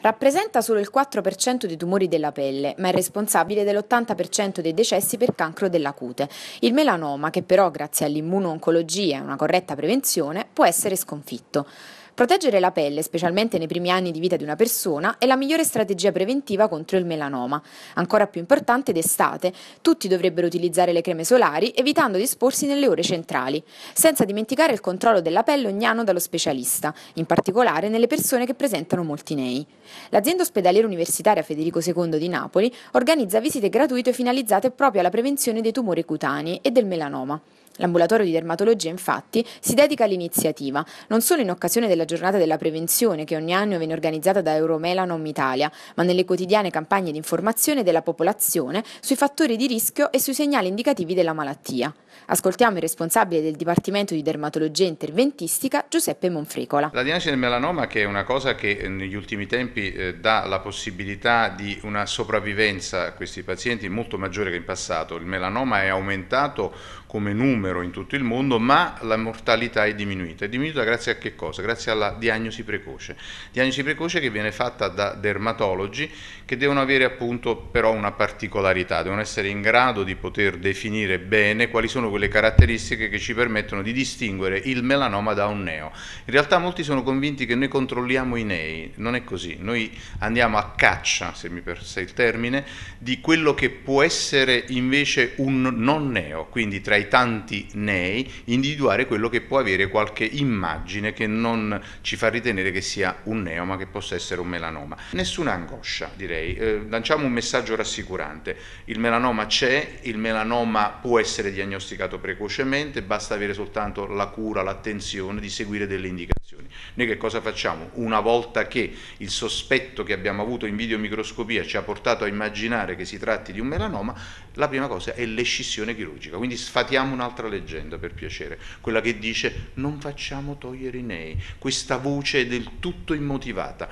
Rappresenta solo il 4% dei tumori della pelle, ma è responsabile dell'80% dei decessi per cancro della cute. Il melanoma, che però grazie all'immuno-oncologia e una corretta prevenzione può essere sconfitto. Proteggere la pelle, specialmente nei primi anni di vita di una persona, è la migliore strategia preventiva contro il melanoma. Ancora più importante d'estate, tutti dovrebbero utilizzare le creme solari evitando di esporsi nelle ore centrali, senza dimenticare il controllo della pelle ogni anno dallo specialista, in particolare nelle persone che presentano molti nei. L'azienda ospedaliera universitaria Federico II di Napoli organizza visite gratuite finalizzate proprio alla prevenzione dei tumori cutanei e del melanoma. L'ambulatorio di dermatologia infatti si dedica all'iniziativa, non solo in occasione della giornata della prevenzione che ogni anno viene organizzata da Euromelanom Italia, ma nelle quotidiane campagne di informazione della popolazione sui fattori di rischio e sui segnali indicativi della malattia. Ascoltiamo il responsabile del Dipartimento di Dermatologia Interventistica, Giuseppe Monfricola. La diagnosi del melanoma che è una cosa che eh, negli ultimi tempi eh, dà la possibilità di una sopravvivenza a questi pazienti molto maggiore che in passato. Il melanoma è aumentato come numero numero in tutto il mondo, ma la mortalità è diminuita. È diminuita grazie a che cosa? Grazie alla diagnosi precoce. Diagnosi precoce che viene fatta da dermatologi che devono avere appunto però una particolarità, devono essere in grado di poter definire bene quali sono quelle caratteristiche che ci permettono di distinguere il melanoma da un neo. In realtà molti sono convinti che noi controlliamo i nei, non è così, noi andiamo a caccia, se mi persa il termine, di quello che può essere invece un non neo, quindi tra i tanti di nei, individuare quello che può avere qualche immagine che non ci fa ritenere che sia un neoma, che possa essere un melanoma. Nessuna angoscia, direi. Eh, lanciamo un messaggio rassicurante. Il melanoma c'è, il melanoma può essere diagnosticato precocemente, basta avere soltanto la cura, l'attenzione di seguire delle indicazioni. Noi che cosa facciamo? Una volta che il sospetto che abbiamo avuto in videomicroscopia ci ha portato a immaginare che si tratti di un melanoma, la prima cosa è l'escissione chirurgica. Quindi sfatiamo un'altra leggenda, per piacere, quella che dice non facciamo togliere i nei. Questa voce è del tutto immotivata.